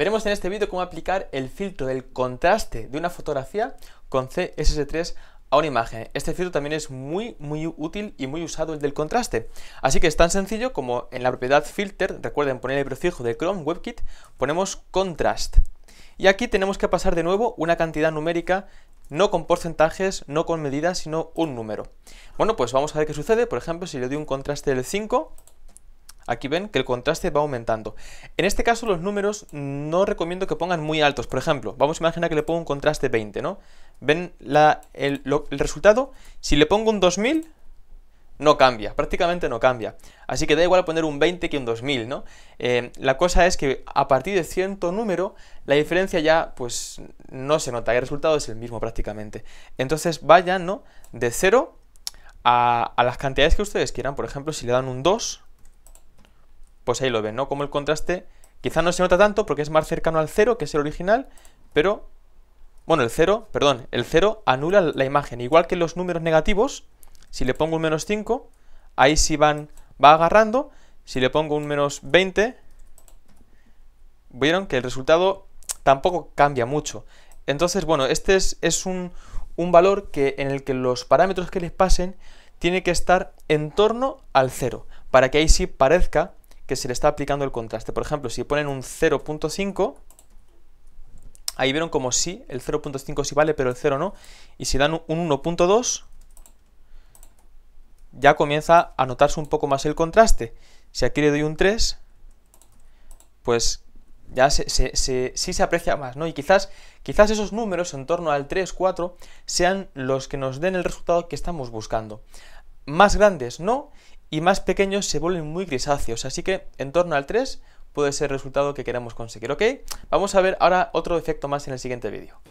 Veremos en este vídeo cómo aplicar el filtro del contraste de una fotografía con CSS3 a una imagen. Este filtro también es muy muy útil y muy usado el del contraste. Así que es tan sencillo como en la propiedad filter, recuerden poner el prefijo de Chrome WebKit, ponemos contrast. Y aquí tenemos que pasar de nuevo una cantidad numérica no con porcentajes, no con medidas, sino un número. Bueno, pues vamos a ver qué sucede. Por ejemplo, si le doy un contraste del 5, Aquí ven que el contraste va aumentando. En este caso los números no recomiendo que pongan muy altos. Por ejemplo, vamos a imaginar que le pongo un contraste 20, ¿no? Ven el, resultado. Si le pongo un 2000, no cambia, prácticamente no cambia. Así que da igual poner un 20 que un 2000, ¿no? Eh, la cosa es que a partir de cierto número, la diferencia ya, pues, no se nota, el resultado es el mismo prácticamente. Entonces vayan, ¿no? De 0 a, a las cantidades que ustedes quieran, por ejemplo, si le dan un 2, pues ahí lo ven, ¿no? Como el contraste quizá no se nota tanto porque es más cercano al cero, que es el original, pero, bueno, el cero, perdón, el cero anula la imagen. Igual que los números negativos, si le pongo un menos 5, ahí sí van, va agarrando, si le pongo un menos 20, vieron que el resultado tampoco cambia mucho. Entonces, bueno, este es, un, valor que, en el que los parámetros que les pasen tiene que estar en torno al cero, para que ahí sí parezca que se le está aplicando el contraste. Por ejemplo, si ponen un 0.5, ahí vieron como sí, el 0.5 sí vale, pero el 0 no. Y si dan un 1.2, ya comienza a notarse un poco más el contraste. Si aquí le doy un 3, pues ya se, se, sí se aprecia más, ¿no? Y quizás, quizás esos números en torno al 3, 4 sean los que nos den el resultado que estamos buscando. Más grandes no, y más pequeños se vuelven muy grisáceos, así que en torno al 3 puede ser el resultado que queramos conseguir, ¿ok? Vamos a ver ahora otro efecto más en el siguiente vídeo.